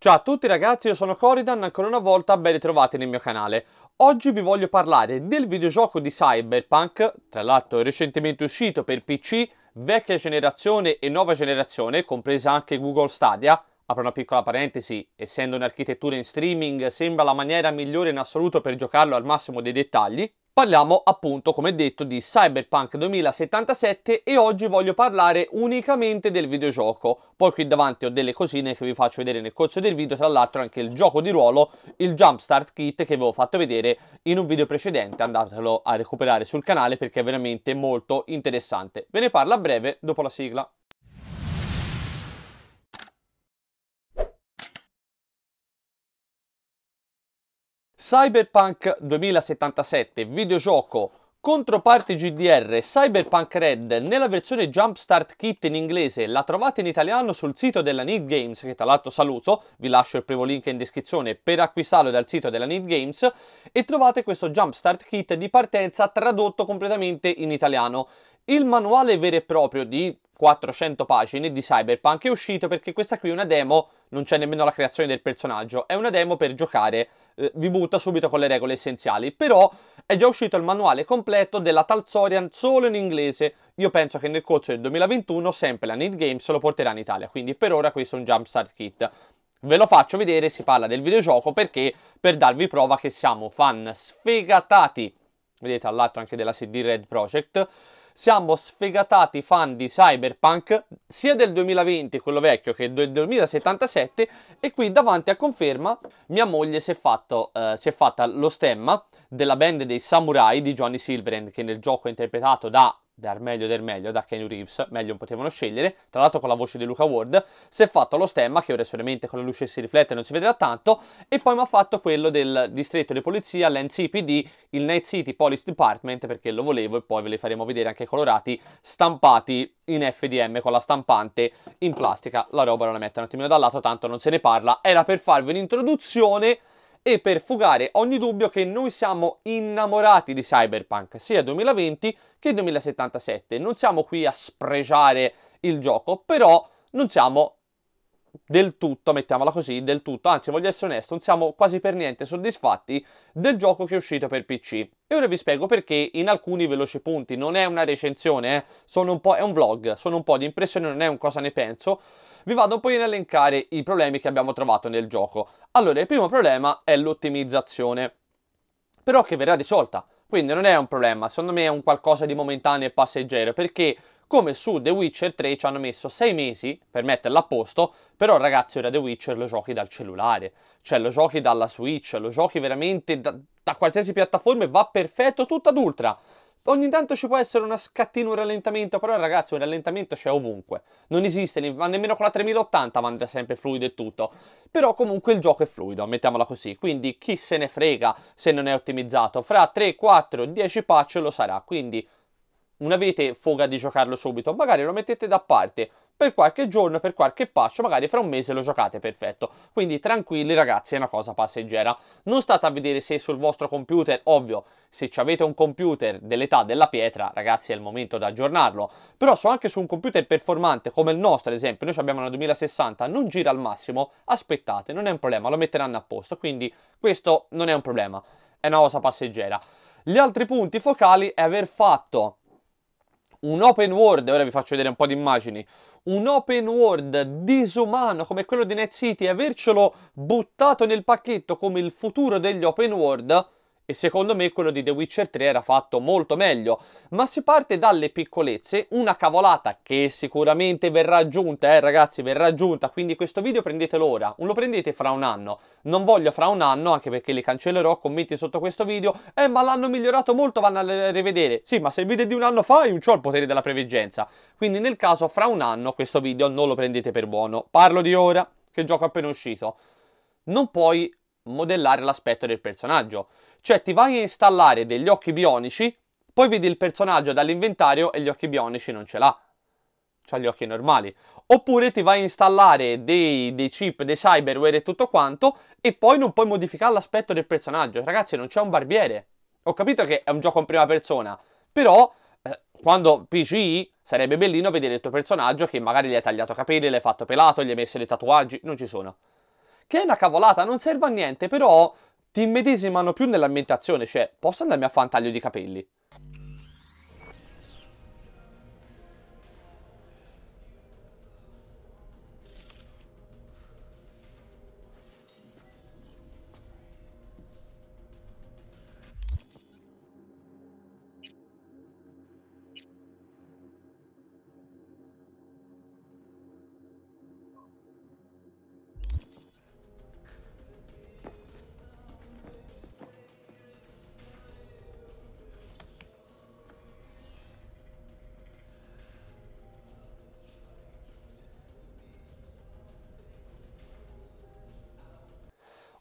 Ciao a tutti ragazzi, io sono Coridan, ancora una volta ben ritrovati nel mio canale. Oggi vi voglio parlare del videogioco di Cyberpunk, tra l'altro recentemente uscito per PC, vecchia generazione e nuova generazione, compresa anche Google Stadia. Apro una piccola parentesi, essendo un'architettura in streaming sembra la maniera migliore in assoluto per giocarlo al massimo dei dettagli, Parliamo appunto, come detto, di Cyberpunk 2077 e oggi voglio parlare unicamente del videogioco. Poi qui davanti ho delle cosine che vi faccio vedere nel corso del video, tra l'altro anche il gioco di ruolo, il Jumpstart Kit che vi ho fatto vedere in un video precedente, andatelo a recuperare sul canale perché è veramente molto interessante. Ve ne parlo a breve dopo la sigla. Cyberpunk 2077, videogioco controparte GDR Cyberpunk Red nella versione Jumpstart Kit in inglese, la trovate in italiano sul sito della Need Games, che tra l'altro saluto, vi lascio il primo link in descrizione per acquistarlo dal sito della Need Games e trovate questo Jumpstart Kit di partenza tradotto completamente in italiano. Il manuale vero e proprio di 400 pagine di Cyberpunk è uscito perché questa qui è una demo, non c'è nemmeno la creazione del personaggio, è una demo per giocare, eh, vi butta subito con le regole essenziali, però è già uscito il manuale completo della Talzorian solo in inglese, io penso che nel corso del 2021 sempre la Need Games lo porterà in Italia, quindi per ora questo è un Jumpstart Kit. Ve lo faccio vedere, si parla del videogioco perché per darvi prova che siamo fan sfegatati, vedete all'altro anche della CD Red Project, siamo sfegatati fan di Cyberpunk, sia del 2020, quello vecchio, che del 2077, e qui davanti a conferma mia moglie si è, fatto, eh, si è fatta lo stemma della band dei Samurai di Johnny Silverhand, che nel gioco è interpretato da dar meglio del meglio da Kenny Reeves, meglio non potevano scegliere, tra l'altro con la voce di Luca Ward, si è fatto lo stemma che ora solamente con la luce si riflette non si vedrà tanto, e poi mi ha fatto quello del distretto di polizia, l'NCPD, il Night City Police Department perché lo volevo e poi ve li faremo vedere anche colorati, stampati in FDM con la stampante in plastica, la roba non la metto un attimino da lato, tanto non se ne parla, era per farvi un'introduzione e per fugare ogni dubbio che noi siamo innamorati di Cyberpunk sia 2020 che 2077. Non siamo qui a spregiare il gioco, però non siamo del tutto, mettiamola così, del tutto, anzi voglio essere onesto, non siamo quasi per niente soddisfatti del gioco che è uscito per PC. E ora vi spiego perché in alcuni veloci punti, non è una recensione, eh, sono un po', è un vlog, sono un po' di impressione, non è un cosa ne penso, vi vado poi in elencare i problemi che abbiamo trovato nel gioco. Allora, il primo problema è l'ottimizzazione, però che verrà risolta, quindi non è un problema, secondo me è un qualcosa di momentaneo e passeggero, perché come su The Witcher 3 ci hanno messo 6 mesi per metterla a posto, però ragazzi ora The Witcher lo giochi dal cellulare, cioè lo giochi dalla Switch, lo giochi veramente da, da qualsiasi piattaforma e va perfetto tutto ad ultra. Ogni tanto ci può essere una scattina, un rallentamento, però ragazzi un rallentamento c'è ovunque. Non esiste, ma nemmeno con la 3080 andrà sempre fluido e tutto. Però comunque il gioco è fluido, mettiamola così. Quindi chi se ne frega se non è ottimizzato. Fra 3, 4, 10 patch lo sarà, quindi non avete foga di giocarlo subito, magari lo mettete da parte per qualche giorno, per qualche patch, magari fra un mese lo giocate, perfetto. Quindi tranquilli ragazzi, è una cosa passeggera. Non state a vedere se sul vostro computer, ovvio, se avete un computer dell'età della pietra, ragazzi è il momento di aggiornarlo. Però so anche su un computer performante come il nostro, ad esempio, noi abbiamo una 2060, non gira al massimo, aspettate, non è un problema, lo metteranno a posto. Quindi questo non è un problema, è una cosa passeggera. Gli altri punti focali è aver fatto un open world, ora vi faccio vedere un po' di immagini, un open world disumano come quello di Net City, avercelo buttato nel pacchetto come il futuro degli open world, e secondo me quello di The Witcher 3 era fatto molto meglio, ma si parte dalle piccolezze, una cavolata che sicuramente verrà aggiunta, eh ragazzi, verrà aggiunta, quindi questo video prendetelo ora, lo prendete fra un anno, non voglio fra un anno, anche perché li cancellerò, commenti sotto questo video, eh ma l'hanno migliorato molto, vanno a rivedere, sì ma se il video è di un anno fa io ho il potere della preveggenza, quindi nel caso fra un anno questo video non lo prendete per buono, parlo di ora, che gioco è appena uscito non puoi modellare l'aspetto del personaggio. Cioè ti vai a installare degli occhi bionici, poi vedi il personaggio dall'inventario e gli occhi bionici non ce l'ha. Cioè gli occhi normali. Oppure ti vai a installare dei, dei chip, dei cyberware e tutto quanto e poi non puoi modificare l'aspetto del personaggio. Ragazzi non c'è un barbiere. Ho capito che è un gioco in prima persona, però eh, quando PCI sarebbe bellino vedere il tuo personaggio che magari gli hai tagliato capelli, l'hai fatto pelato, gli hai messo dei tatuaggi, non ci sono. Che è una cavolata, non serve a niente, però ti immedesimano più nell'ambientazione, cioè posso andarmi a fare un taglio di capelli?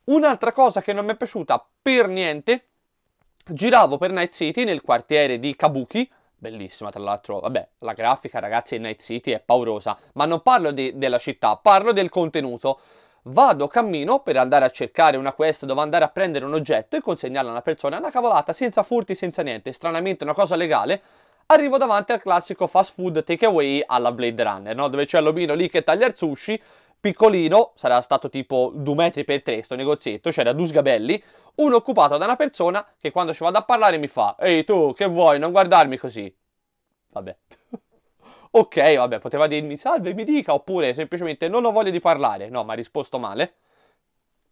Un'altra cosa che non mi è piaciuta per niente, giravo per Night City nel quartiere di Kabuki, bellissima tra l'altro, vabbè, la grafica ragazzi di Night City è paurosa, ma non parlo di, della città, parlo del contenuto. Vado, cammino per andare a cercare una quest dove andare a prendere un oggetto e consegnarlo a una persona, una cavolata, senza furti, senza niente, stranamente una cosa legale, arrivo davanti al classico fast food takeaway alla Blade Runner, no? dove c'è l'obino lì che taglia il sushi piccolino, sarà stato tipo 2 metri per 3 sto negozietto, c'era cioè due sgabelli, uno occupato da una persona che quando ci vado a parlare mi fa «Ehi tu, che vuoi? Non guardarmi così!» Vabbè. ok, vabbè, poteva dirmi «Salve, mi dica!» oppure semplicemente «Non ho voglia di parlare!» No, ma ha risposto male.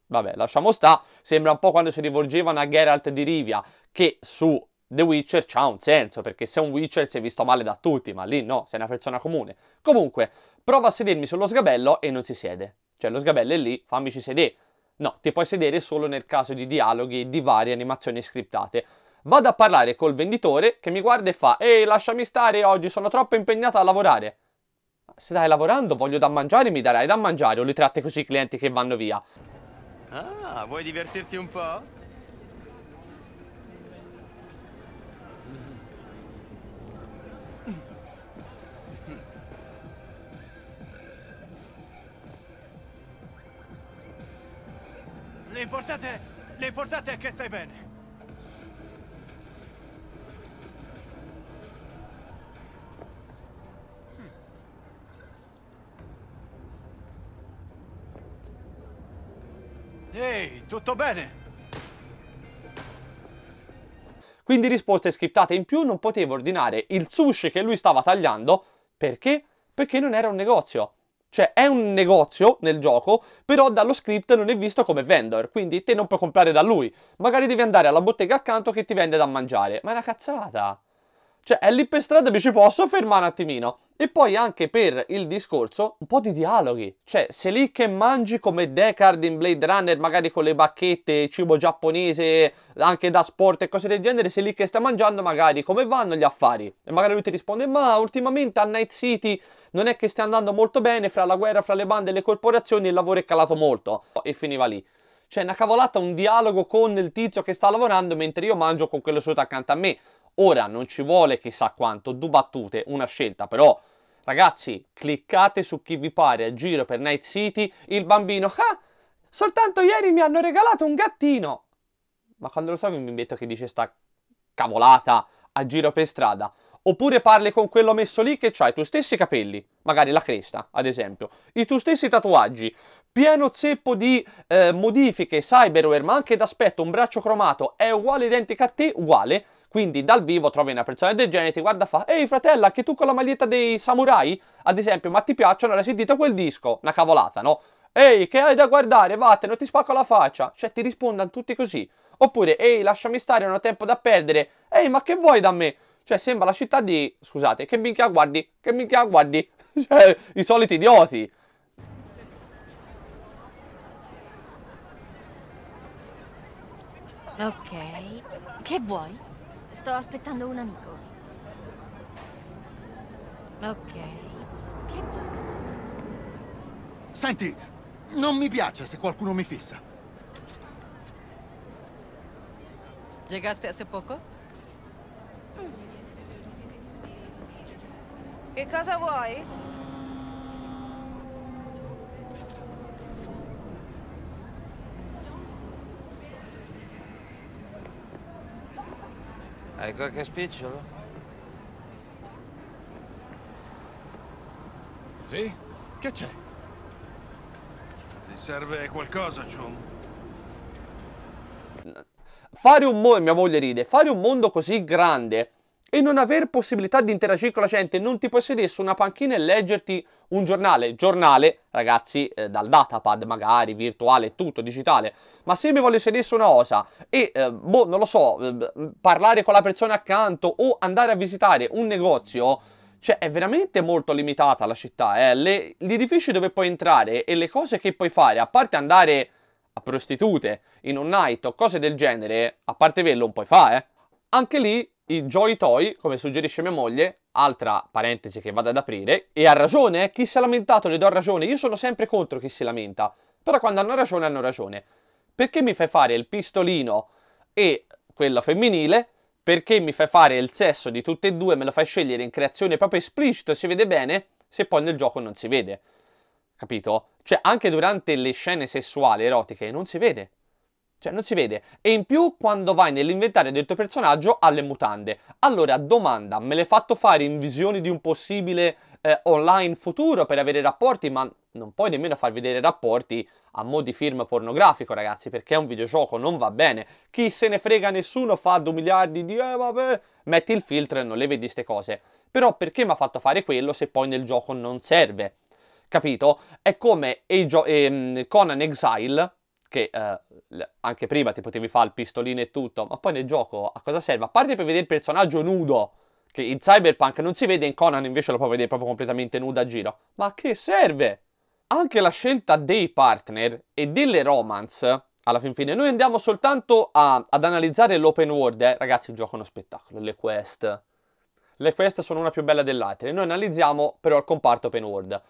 Vabbè, lasciamo sta. Sembra un po' quando si rivolgevano a Geralt di Rivia, che su The Witcher c'ha un senso, perché se un Witcher si è visto male da tutti, ma lì no, sei una persona comune. Comunque, prova a sedermi sullo sgabello e non si siede. Cioè lo sgabello è lì, fammici sedere. No, ti puoi sedere solo nel caso di dialoghi, di varie animazioni scriptate. Vado a parlare col venditore che mi guarda e fa «Ehi, lasciami stare oggi, sono troppo impegnata a lavorare». Se dai lavorando, voglio da mangiare, mi darai da mangiare o li tratti così i clienti che vanno via? Ah, vuoi divertirti un po'? L'importante, l'importante è che stai bene. Hmm. Ehi, tutto bene? Quindi risposte scriptate in più, non potevo ordinare il sushi che lui stava tagliando, perché? Perché non era un negozio. Cioè è un negozio nel gioco, però dallo script non è visto come vendor, quindi te non puoi comprare da lui. Magari devi andare alla bottega accanto che ti vende da mangiare. Ma è una cazzata! Cioè, è lì per strada mi ci posso fermare un attimino. E poi anche per il discorso, un po' di dialoghi. Cioè, se lì che mangi come Deckard in Blade Runner, magari con le bacchette, cibo giapponese, anche da sport e cose del genere, se lì che sta mangiando, magari come vanno gli affari? E magari lui ti risponde, ma ultimamente a Night City non è che stia andando molto bene, fra la guerra, fra le bande e le corporazioni, il lavoro è calato molto. E finiva lì. Cioè, una cavolata, un dialogo con il tizio che sta lavorando mentre io mangio con quello sotto accanto a me. Ora non ci vuole chissà quanto, due battute, una scelta, però ragazzi, cliccate su chi vi pare a giro per Night City, il bambino, ah, soltanto ieri mi hanno regalato un gattino. Ma quando lo trovi mi metto che dice sta cavolata a giro per strada, oppure parli con quello messo lì che ha i tuoi stessi capelli, magari la cresta, ad esempio, i tuoi stessi tatuaggi, pieno zeppo di eh, modifiche cyberware, ma anche d'aspetto, un braccio cromato è uguale identica a te, uguale, quindi dal vivo trovi una persona del genere e ti guarda e fa Ehi fratella, anche tu con la maglietta dei samurai? Ad esempio, ma ti piacciono? Hai sentito quel disco? Una cavolata, no? Ehi, che hai da guardare? Vattene, non ti spacco la faccia. Cioè, ti rispondano tutti così. Oppure, ehi, lasciami stare, non ho tempo da perdere. Ehi, ma che vuoi da me? Cioè, sembra la città di... Scusate, che minchia guardi? Che minchia guardi? Cioè, i soliti idioti. Ok, che vuoi? Sto aspettando un amico. Ok, che buono. Senti, non mi piace se qualcuno mi fissa. Llegaste hace poco? Mm. Che cosa vuoi? Hai qualche spicciolo? Sì? Che c'è? Ti serve qualcosa, Jun? Fare un mondo, mia moglie ride, fare un mondo così grande e non aver possibilità di interagire con la gente, non ti puoi sedere su una panchina e leggerti un giornale, giornale ragazzi eh, dal datapad magari, virtuale, tutto, digitale, ma se mi voglio sedere su una osa e, eh, boh, non lo so, eh, parlare con la persona accanto o andare a visitare un negozio, cioè è veramente molto limitata la città, eh. le, gli edifici dove puoi entrare e le cose che puoi fare, a parte andare a prostitute in un night o cose del genere, a parte quello non puoi fare, eh. anche lì i Joy Toy, come suggerisce mia moglie, altra parentesi che vado ad aprire, e ha ragione, eh, chi si è lamentato le do ragione, io sono sempre contro chi si lamenta, però quando hanno ragione hanno ragione. Perché mi fai fare il pistolino e quello femminile? Perché mi fai fare il sesso di tutte e due, me lo fai scegliere in creazione proprio esplicito e si vede bene, se poi nel gioco non si vede. Capito? Cioè, anche durante le scene sessuali erotiche non si vede. Cioè, non si vede. E in più, quando vai nell'inventario del tuo personaggio, ha le mutande. Allora, domanda, me l'hai fatto fare in visione di un possibile eh, online futuro per avere rapporti, ma non puoi nemmeno far vedere rapporti a mo' di film pornografico, ragazzi, perché è un videogioco, non va bene. Chi se ne frega nessuno fa due miliardi di eh vabbè, metti il filtro e non le vedi ste cose. Però perché mi ha fatto fare quello se poi nel gioco non serve? Capito? È come Age of, ehm, Conan Exile che eh, anche prima ti potevi fare il pistolino e tutto, ma poi nel gioco a cosa serve? A parte per vedere il personaggio nudo, che in Cyberpunk non si vede, in Conan invece lo puoi vedere proprio completamente nudo a giro. Ma a che serve? Anche la scelta dei partner e delle romance, alla fin fine, noi andiamo soltanto a, ad analizzare l'open world, eh. ragazzi il gioco è uno spettacolo, le quest... Le quest sono una più bella dell'altra, noi analizziamo però il comparto open world.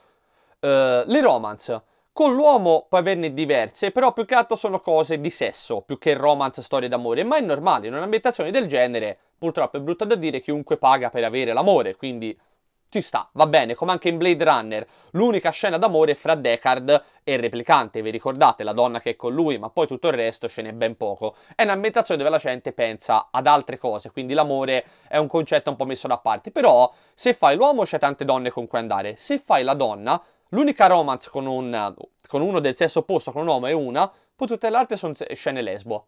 Uh, le romance, con l'uomo puoi averne diverse, però più che altro sono cose di sesso, più che romance, storie d'amore, ma è normale, in un'ambientazione del genere, purtroppo è brutto da dire, chiunque paga per avere l'amore, quindi ci sta, va bene, come anche in Blade Runner, l'unica scena d'amore fra Deckard e il replicante, vi ricordate la donna che è con lui, ma poi tutto il resto ce n'è ben poco. È un'ambientazione dove la gente pensa ad altre cose, quindi l'amore è un concetto un po' messo da parte, però se fai l'uomo c'è tante donne con cui andare, se fai la donna L'unica romance con, un, con uno del sesso opposto, con un uomo e una, poi tutte le altre sono scene lesbo.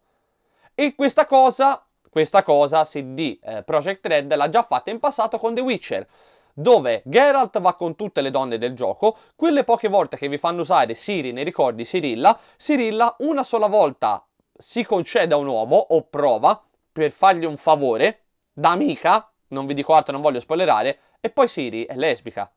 E questa cosa, questa cosa CD eh, Project Red l'ha già fatta in passato con The Witcher, dove Geralt va con tutte le donne del gioco, quelle poche volte che vi fanno usare Siri nei ricordi Sirilla, Sirilla una sola volta si concede a un uomo o prova per fargli un favore, da amica, non vi dico altro, non voglio spoilerare, e poi Siri è lesbica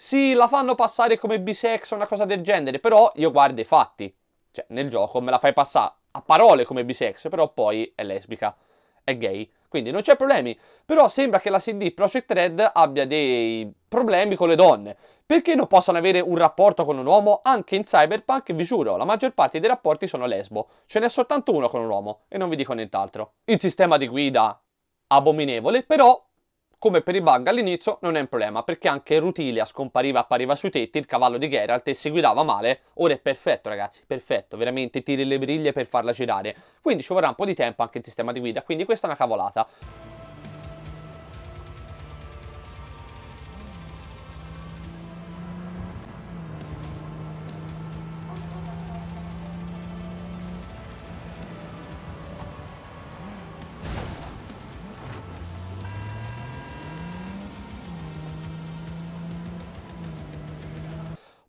sì, la fanno passare come bisex o una cosa del genere, però io guardo i fatti. Cioè, nel gioco me la fai passare a parole come bisex, però poi è lesbica, è gay. Quindi non c'è problemi. Però sembra che la CD Projekt Red abbia dei problemi con le donne. Perché non possano avere un rapporto con un uomo? Anche in Cyberpunk, vi giuro, la maggior parte dei rapporti sono lesbo. Ce n'è soltanto uno con un uomo, e non vi dico nient'altro. Il sistema di guida abominevole, però come per i bug all'inizio non è un problema, perché anche Rutilia scompariva appariva sui tetti, il cavallo di Geralt, e si guidava male. Ora è perfetto ragazzi, perfetto, veramente tiri le briglie per farla girare. Quindi ci vorrà un po' di tempo anche il sistema di guida, quindi questa è una cavolata.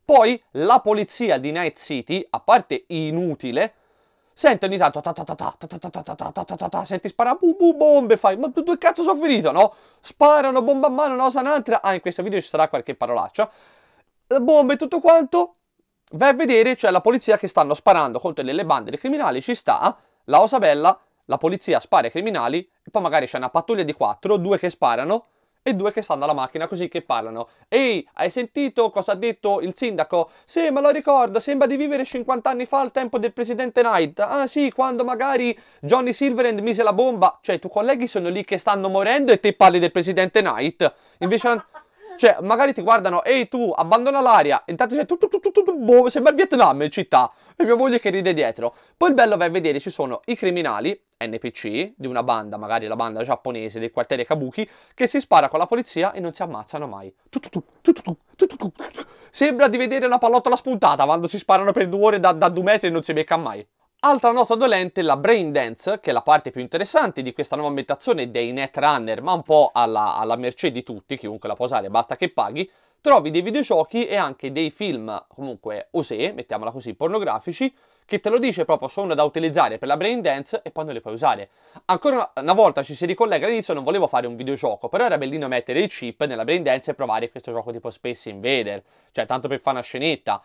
Poi la polizia di Night City, a parte inutile, sente ogni tanto senti sparare bu bombe fai ma dove cazzo sono finito no? Sparano bomba a mano, no, un'altra. Ah, in questo video ci sarà qualche parolaccia. Bombe tutto quanto. Vai a vedere, c'è la polizia che stanno sparando contro delle bande dei criminali, ci sta, la osa bella, la polizia spara ai criminali, e poi magari c'è una pattuglia di quattro, due che sparano, e due che stanno alla macchina così che parlano. Ehi, hai sentito cosa ha detto il sindaco? Sì, me lo ricordo, sembra di vivere 50 anni fa al tempo del presidente Knight. Ah sì, quando magari Johnny Silverhand mise la bomba. Cioè, i tuoi colleghi sono lì che stanno morendo e te parli del presidente Knight. Invece... cioè, magari ti guardano, ehi tu, abbandona l'aria. intanto c'è tutto, tutto, tutto, boh, sembra il Vietnam in città. E mia moglie che ride dietro. Poi il bello va a vedere, ci sono i criminali NPC di una banda, magari la banda giapponese del quartiere Kabuki, che si spara con la polizia e non si ammazzano mai. Sembra di vedere una pallottola spuntata quando si sparano per due ore da, da due metri e non si becca mai. Altra nota dolente, la Brain Dance, che è la parte più interessante di questa nuova ambientazione dei Netrunner, ma un po' alla, alla mercé di tutti, chiunque la può usare, basta che paghi, trovi dei videogiochi e anche dei film, comunque osè, mettiamola così, pornografici, che te lo dice proprio sono da utilizzare per la brain dance e poi non le puoi usare. Ancora una volta ci si ricollega all'inizio, non volevo fare un videogioco, però era bellino mettere il chip nella brain dance e provare questo gioco tipo Space Invader, cioè tanto per fare una scenetta,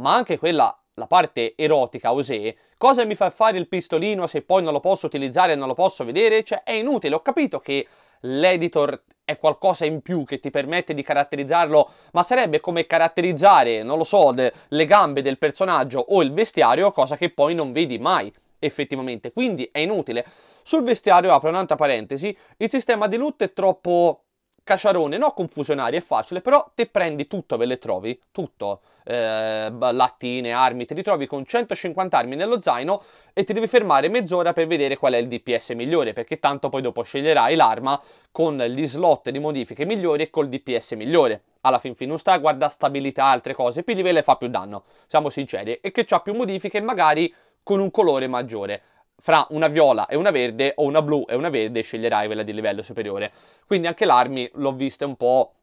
ma anche quella la parte erotica, osè, cosa mi fa fare il pistolino se poi non lo posso utilizzare e non lo posso vedere? Cioè, è inutile, ho capito che l'editor è qualcosa in più che ti permette di caratterizzarlo, ma sarebbe come caratterizzare, non lo so, le gambe del personaggio o il vestiario, cosa che poi non vedi mai effettivamente, quindi è inutile. Sul vestiario apro un'altra parentesi, il sistema di loot è troppo caciarone, no confusionari, è facile, però te prendi tutto, ve le trovi, tutto, eh, lattine, armi, te li trovi con 150 armi nello zaino e ti devi fermare mezz'ora per vedere qual è il DPS migliore, perché tanto poi dopo sceglierai l'arma con gli slot di modifiche migliori e col DPS migliore. Alla fin fine non sta a guardare stabilità altre cose, più livello fa più danno, siamo sinceri, e che ha più modifiche magari con un colore maggiore fra una viola e una verde o una blu e una verde sceglierai quella di livello superiore. Quindi anche l'armi l'ho vista un po',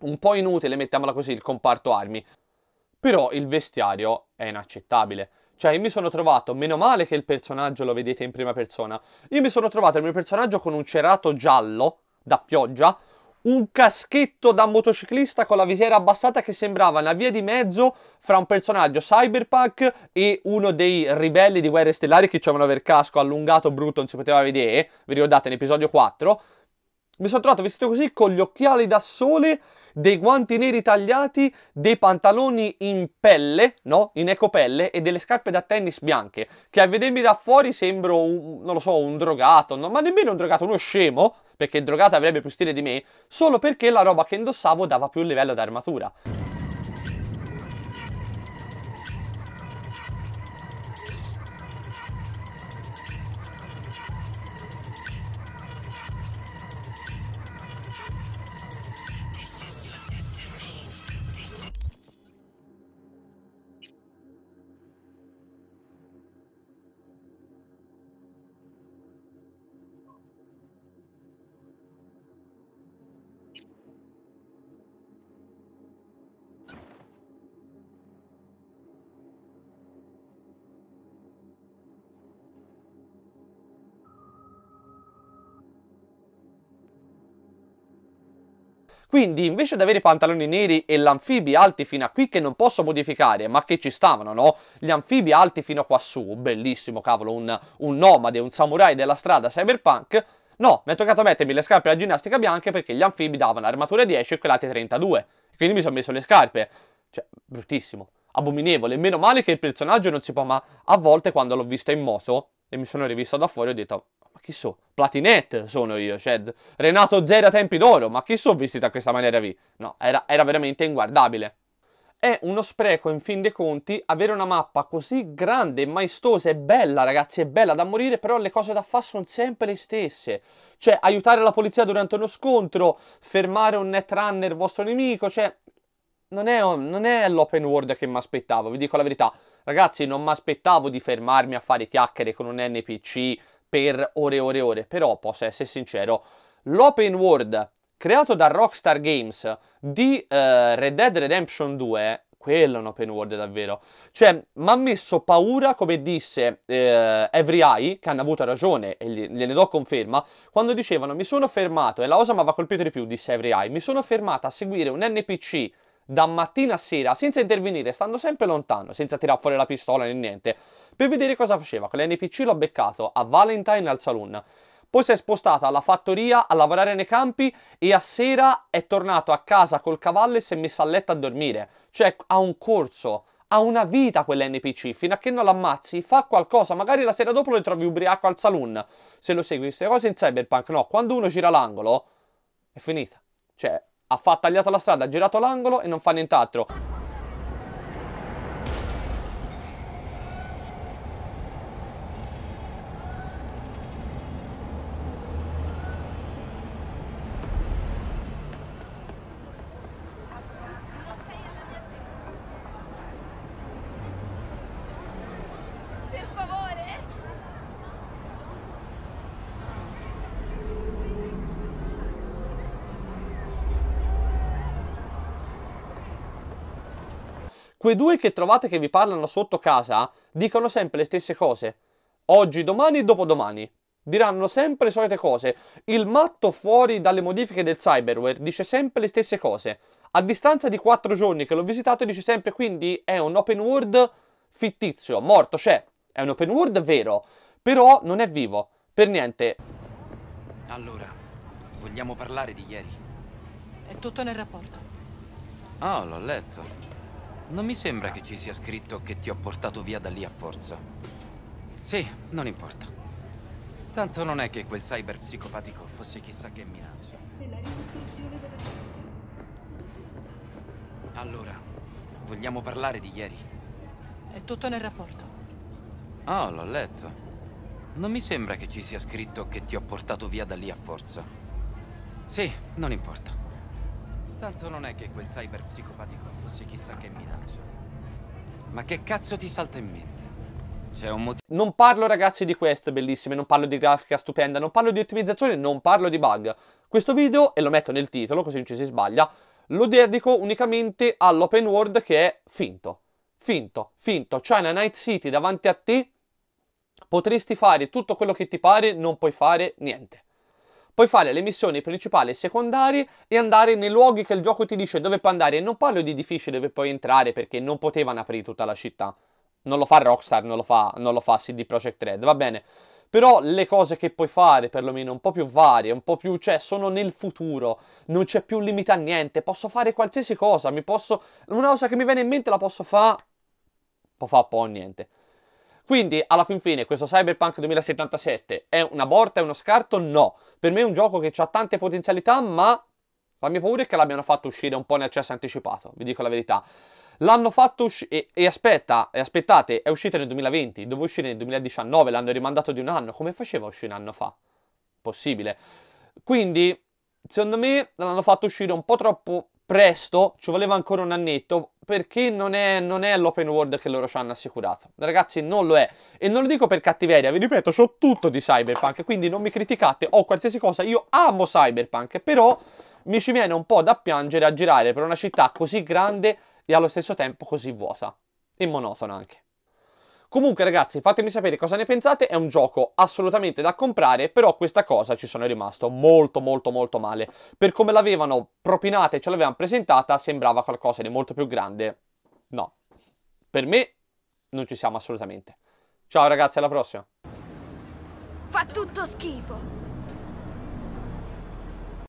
un po' inutile, mettiamola così, il comparto armi. Però il vestiario è inaccettabile. Cioè, mi sono trovato, meno male che il personaggio lo vedete in prima persona, io mi sono trovato il mio personaggio con un cerato giallo da pioggia, un caschetto da motociclista con la visiera abbassata che sembrava una via di mezzo fra un personaggio cyberpunk e uno dei ribelli di Guerre Stellari che dicevano aver casco allungato brutto, non si poteva vedere, vi ricordate in episodio 4. Mi sono trovato vestito così con gli occhiali da sole dei guanti neri tagliati, dei pantaloni in pelle, no? In ecopelle e delle scarpe da tennis bianche, che a vedermi da fuori sembro, un, non lo so, un drogato, no? ma nemmeno un drogato, uno scemo, perché il drogato avrebbe più stile di me, solo perché la roba che indossavo dava più livello d'armatura. Quindi invece di avere i pantaloni neri e l'anfibi alti fino a qui che non posso modificare ma che ci stavano, no? Gli anfibi alti fino a quassù, bellissimo cavolo, un, un nomade, un samurai della strada cyberpunk, no, mi è toccato mettermi le scarpe da ginnastica bianche perché gli anfibi davano armatura 10 e quell'altra 32, quindi mi sono messo le scarpe, cioè bruttissimo abominevole. Meno male che il personaggio non si può, ma a volte quando l'ho vista in moto e mi sono rivisto da fuori ho detto ma chi so? Platinette sono io, cioè Renato Zera tempi d'oro, ma chi so vestita a questa maniera lì? No, era, era veramente inguardabile. È uno spreco in fin dei conti avere una mappa così grande, maestosa e bella, ragazzi, è bella da morire, però le cose da fare sono sempre le stesse. Cioè, aiutare la polizia durante uno scontro, fermare un netrunner vostro nemico, cioè... Non è, non è l'open world che mi aspettavo, vi dico la verità. Ragazzi, non mi aspettavo di fermarmi a fare chiacchiere con un NPC per ore e ore e ore, però posso essere sincero, l'open world creato da Rockstar Games di uh, Red Dead Redemption 2, quello è un open world davvero. Cioè, mi ha messo paura, come disse eh, Every Eye, che hanno avuto ragione e gliene do conferma, quando dicevano mi sono fermato, e la cosa mi aveva colpito di più, disse Every Eye, mi sono fermato a seguire un NPC da mattina a sera senza intervenire, stando sempre lontano, senza tirare fuori la pistola né niente, per vedere cosa faceva. Con l'NPC l'ho beccato a Valentine al saloon. Poi si è spostata alla fattoria a lavorare nei campi e a sera è tornato a casa col cavallo e si è messo a letto a dormire. Cioè ha un corso, ha una vita quell'NPC, fino a che non l'ammazzi fa qualcosa, magari la sera dopo lo trovi ubriaco al saloon. Se lo segui, queste cose in cyberpunk no, quando uno gira l'angolo è finita. Cioè ha fatto tagliato la strada, ha girato l'angolo e non fa nient'altro. Quei due che trovate che vi parlano sotto casa dicono sempre le stesse cose. Oggi, domani, e dopodomani. Diranno sempre le solite cose. Il matto fuori dalle modifiche del cyberware dice sempre le stesse cose. A distanza di quattro giorni che l'ho visitato dice sempre quindi è un open world fittizio, morto, Cioè, È un open world vero, però non è vivo, per niente. Allora, vogliamo parlare di ieri? È tutto nel rapporto. Ah, oh, l'ho letto. Non mi sembra che ci sia scritto che ti ho portato via da lì a forza. Sì, non importa. Tanto non è che quel cyber psicopatico fosse chissà che minaccia. Allora, vogliamo parlare di ieri? È tutto nel rapporto. Ah, oh, l'ho letto. Non mi sembra che ci sia scritto che ti ho portato via da lì a forza. Sì, non importa. Tanto non è che quel cyber psicopatico fosse chissà che minaccia. Ma che cazzo ti salta in mente? C'è un motivo. Non parlo, ragazzi, di queste bellissime, non parlo di grafica stupenda, non parlo di ottimizzazione, non parlo di bug. Questo video, e lo metto nel titolo, così non ci si sbaglia, lo dedico unicamente all'open world che è finto. Finto, finto. China Night City davanti a te potresti fare tutto quello che ti pare, non puoi fare niente puoi fare le missioni principali e secondarie e andare nei luoghi che il gioco ti dice dove puoi andare. E non parlo di edifici dove puoi entrare perché non potevano aprire tutta la città. Non lo fa Rockstar, non lo fa, non lo fa CD Projekt Red, va bene. Però le cose che puoi fare, perlomeno un po' più varie, un po' più, cioè, sono nel futuro, non c'è più limite a niente, posso fare qualsiasi cosa, mi posso, una cosa che mi viene in mente la posso fare, può fare un po' niente. Quindi, alla fin fine, questo Cyberpunk 2077 è una borta, è uno scarto? No. Per me è un gioco che ha tante potenzialità, ma la mia paura è che l'abbiano fatto uscire un po' in accesso anticipato, vi dico la verità. L'hanno fatto uscire, e, aspetta, e aspettate, è uscito nel 2020, doveva uscire nel 2019, l'hanno rimandato di un anno, come faceva a uscire un anno fa? Possibile. Quindi, secondo me, l'hanno fatto uscire un po' troppo presto, ci voleva ancora un annetto, perché non è, non è l'open world che loro ci hanno assicurato. Ragazzi, non lo è. E non lo dico per cattiveria, vi ripeto, ho tutto di Cyberpunk, quindi non mi criticate, ho qualsiasi cosa. Io amo Cyberpunk, però mi ci viene un po' da piangere a girare per una città così grande e allo stesso tempo così vuota. E monotona anche. Comunque ragazzi fatemi sapere cosa ne pensate, è un gioco assolutamente da comprare, però questa cosa ci sono rimasto molto molto molto male. Per come l'avevano propinata e ce l'avevano presentata sembrava qualcosa di molto più grande. No, per me non ci siamo assolutamente. Ciao ragazzi, alla prossima. Fa tutto schifo.